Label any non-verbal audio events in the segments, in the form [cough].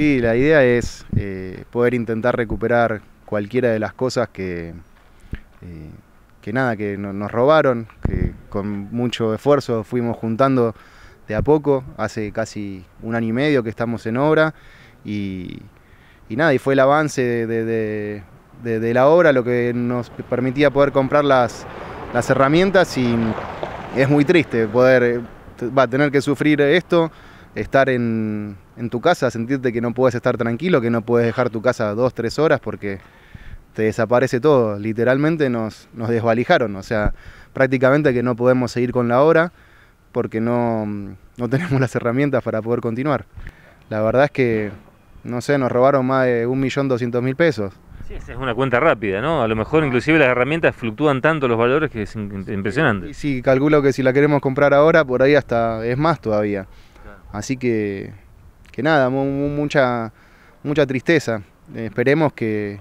Sí, la idea es eh, poder intentar recuperar cualquiera de las cosas que, eh, que nada, que nos robaron, que con mucho esfuerzo fuimos juntando de a poco, hace casi un año y medio que estamos en obra y, y nada, y fue el avance de, la obra lo que nos permitía poder comprar las, herramientas y es muy triste poder eh, va, tener que sufrir esto, estar en en tu casa, sentirte que no puedes estar tranquilo, que no puedes dejar tu casa dos, tres horas porque te desaparece todo. Literalmente nos, nos desvalijaron, o sea, prácticamente que no podemos seguir con la hora porque no, no tenemos las herramientas para poder continuar. La verdad es que, no sé, nos robaron más de 1.200.000 pesos. Sí, esa es una cuenta rápida, ¿no? A lo mejor inclusive las herramientas fluctúan tanto los valores que es impresionante. Sí, calculo que si la queremos comprar ahora, por ahí hasta es más todavía. Así que que nada, mucha, mucha tristeza. Eh, esperemos eh,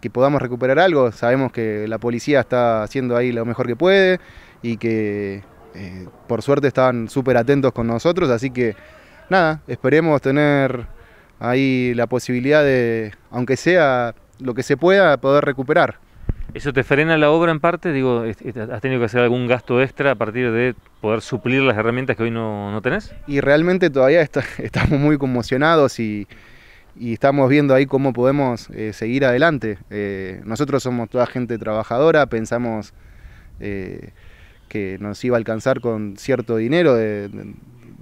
que, podamos recuperar algo. Sabemos que la policía está haciendo ahí lo mejor que puede y que eh, por suerte están súper atentos con nosotros, así que nada, esperemos tener ahí la posibilidad de, aunque sea lo que se pueda, poder recuperar. ¿Eso te frena la obra en parte? Digo, ¿has tenido que hacer algún gasto extra a partir de poder suplir las herramientas que hoy no, tenés? Y realmente todavía [laughs] estamos muy conmocionados y, estamos viendo ahí cómo podemos eh, seguir adelante. Eh, nosotros somos toda gente trabajadora, pensamos eh, que nos iba a alcanzar con cierto dinero de,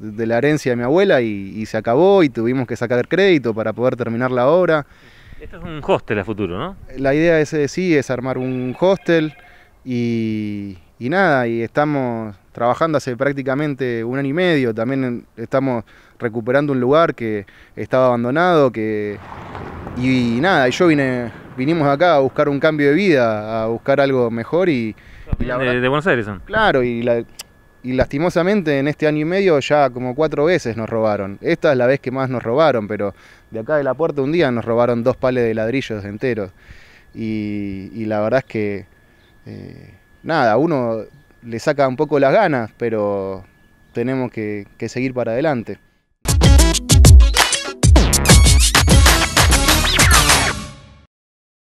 la herencia de mi abuela y, y se acabó y tuvimos que sacar crédito para poder terminar la obra. Esto es un hostel a futuro, ¿no? La idea es, eh, sí, es armar un hostel y, nada, y estamos trabajando hace prácticamente un año y medio. También estamos recuperando un lugar que estaba abandonado, que y, y yo vine, vinimos acá a buscar un cambio de vida, a buscar algo mejor y, de, de, Buenos Aires. Claro, y la, y lastimosamente en este año y medio ya como cuatro veces nos robaron. Esta es la vez que más nos robaron, pero de acá de la puerta un día nos robaron dos pales de ladrillos enteros. Y, la verdad es que, eh, nada, uno le saca un poco las ganas, pero tenemos que seguir para adelante.